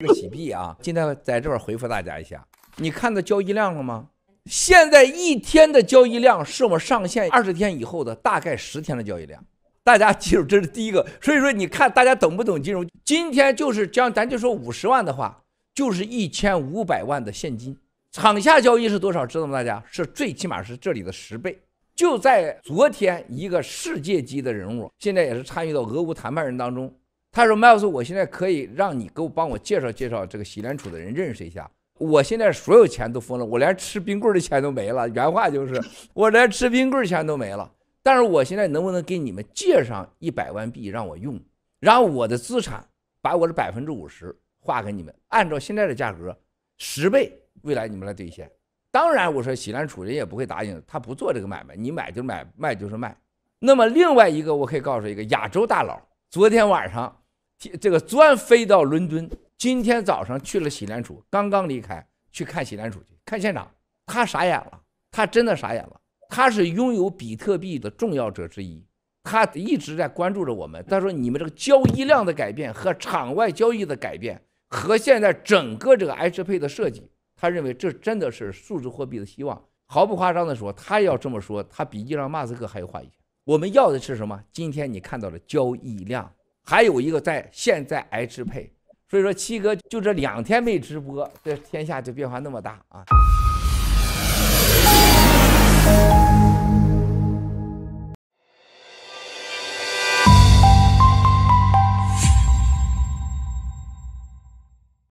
这个洗币啊，今天在这边回复大家一下，你看到交易量了吗？现在一天的交易量是我们上线二十天以后的大概十天的交易量，大家记住这是第一个。所以说你看大家懂不懂金融？今天就是将咱就说五十万的话，就是一千五百万的现金，场下交易是多少？知道吗？大家是最起码是这里的十倍。就在昨天，一个世界级的人物，现在也是参与到俄乌谈判人当中。他说：“Max，我现在可以让你给我帮我介绍介绍这个喜兰楚的人认识一下。我现在所有钱都疯了，我连吃冰棍的钱都没了。原话就是，我连吃冰棍钱都没了。但是我现在能不能给你们借上一百万币让我用？然后我的资产把我的百分之五十划给你们，按照现在的价格十倍，未来你们来兑现。当然，我说喜兰楚人也不会答应，他不做这个买卖，你买就买，卖就是卖。那么另外一个，我可以告诉一个亚洲大佬，昨天晚上。”这个专飞到伦敦，今天早上去了喜兰楚，刚刚离开去看喜兰楚去看现场，他傻眼了，他真的傻眼了。他是拥有比特币的重要者之一，他一直在关注着我们。他说：“你们这个交易量的改变和场外交易的改变，和现在整个这个 h p 的设计，他认为这真的是数字货币的希望。”毫不夸张的说，他要这么说，他比伊朗马斯克还有话语权。我们要的是什么？今天你看到了交易量。还有一个在现在挨支配，所以说七哥就这两天没直播，这天下就变化那么大啊。